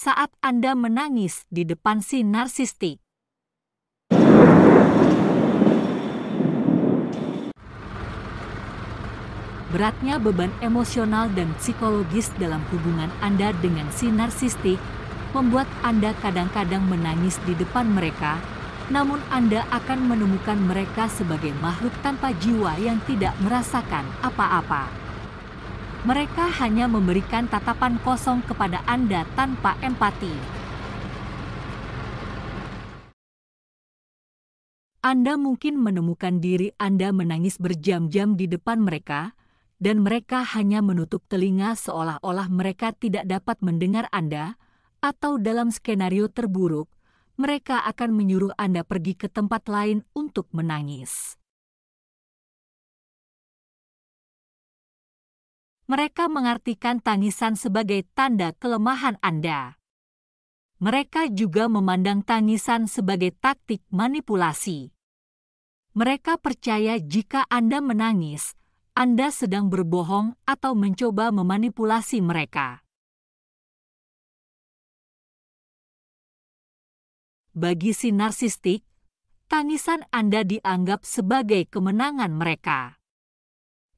saat Anda menangis di depan si narsistik. Beratnya beban emosional dan psikologis dalam hubungan Anda dengan si narsistik membuat Anda kadang-kadang menangis di depan mereka, namun Anda akan menemukan mereka sebagai makhluk tanpa jiwa yang tidak merasakan apa-apa. Mereka hanya memberikan tatapan kosong kepada Anda tanpa empati. Anda mungkin menemukan diri Anda menangis berjam-jam di depan mereka, dan mereka hanya menutup telinga seolah-olah mereka tidak dapat mendengar Anda, atau dalam skenario terburuk, mereka akan menyuruh Anda pergi ke tempat lain untuk menangis. mereka mengartikan tangisan sebagai tanda kelemahan Anda. Mereka juga memandang tangisan sebagai taktik manipulasi. Mereka percaya jika Anda menangis, Anda sedang berbohong atau mencoba memanipulasi mereka. Bagi si narsistik, tangisan Anda dianggap sebagai kemenangan mereka.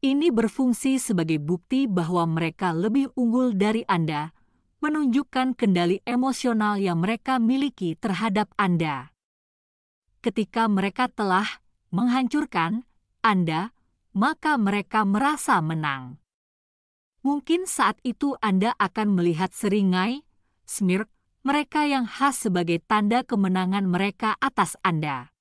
Ini berfungsi sebagai bukti bahwa mereka lebih unggul dari Anda, menunjukkan kendali emosional yang mereka miliki terhadap Anda. Ketika mereka telah menghancurkan Anda, maka mereka merasa menang. Mungkin saat itu Anda akan melihat seringai, smirk, mereka yang khas sebagai tanda kemenangan mereka atas Anda.